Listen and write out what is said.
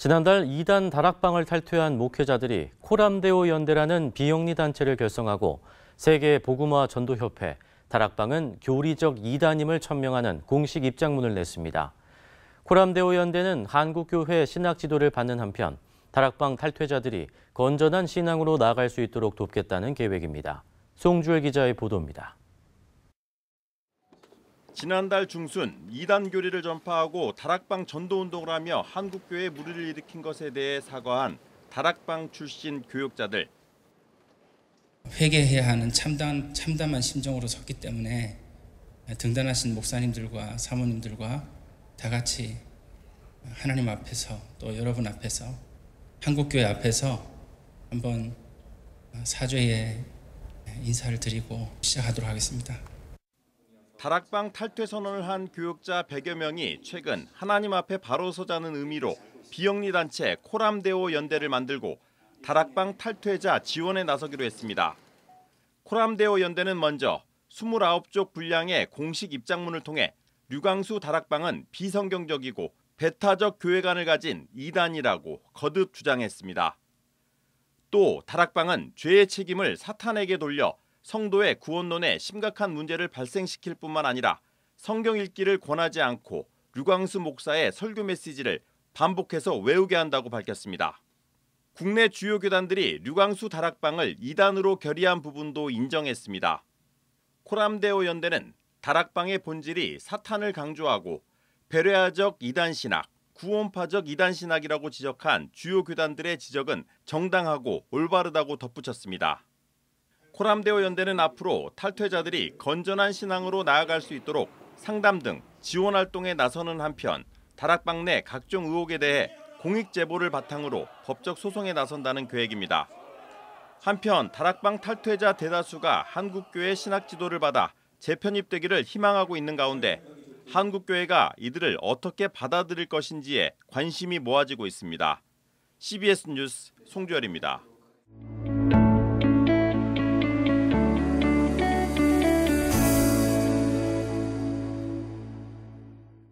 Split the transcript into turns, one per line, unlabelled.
지난달 2단 다락방을 탈퇴한 목회자들이 코람데오 연대라는 비영리 단체를 결성하고 세계 보그마 전도협회, 다락방은 교리적 이단임을 천명하는 공식 입장문을 냈습니다. 코람데오 연대는 한국교회 신학 지도를 받는 한편 다락방 탈퇴자들이 건전한 신앙으로 나아갈 수 있도록 돕겠다는 계획입니다. 송주일 기자의 보도입니다.
지난달 중순 이단 교리를 전파하고 다락방 전도 운동을 하며 한국교회에 무리를 일으킨 것에 대해 사과한 다락방 출신 교육자들.
회개해야 하는 참담, 참담한 심정으로 섰기 때문에 등단하신 목사님들과 사모님들과 다 같이 하나님 앞에서 또 여러분 앞에서 한국교회 앞에서 한번 사죄의 인사를 드리고 시작하도록 하겠습니다.
다락방 탈퇴 선언을 한 교육자 100여 명이 최근 하나님 앞에 바로 서자는 의미로 비영리 단체 코람데오 연대를 만들고 다락방 탈퇴자 지원에 나서기로 했습니다. 코람데오 연대는 먼저 29쪽 분량의 공식 입장문을 통해 류광수 다락방은 비성경적이고 배타적 교회관을 가진 이단이라고 거듭 주장했습니다. 또 다락방은 죄의 책임을 사탄에게 돌려 성도의 구원론에 심각한 문제를 발생시킬 뿐만 아니라 성경 읽기를 권하지 않고 류광수 목사의 설교 메시지를 반복해서 외우게 한다고 밝혔습니다. 국내 주요 교단들이 류광수 다락방을 이단으로 결의한 부분도 인정했습니다. 코람데오 연대는 다락방의 본질이 사탄을 강조하고 배려적 이단 신학, 구원파적 이단 신학이라고 지적한 주요 교단들의 지적은 정당하고 올바르다고 덧붙였습니다. 호람대호 연대는 앞으로 탈퇴자들이 건전한 신앙으로 나아갈 수 있도록 상담 등 지원 활동에 나서는 한편 다락방 내 각종 의혹에 대해 공익 제보를 바탕으로 법적 소송에 나선다는 계획입니다. 한편 다락방 탈퇴자 대다수가 한국교회 신학 지도를 받아 재편입되기를 희망하고 있는 가운데 한국교회가 이들을 어떻게 받아들일 것인지에 관심이 모아지고 있습니다. CBS 뉴스 송주열입니다.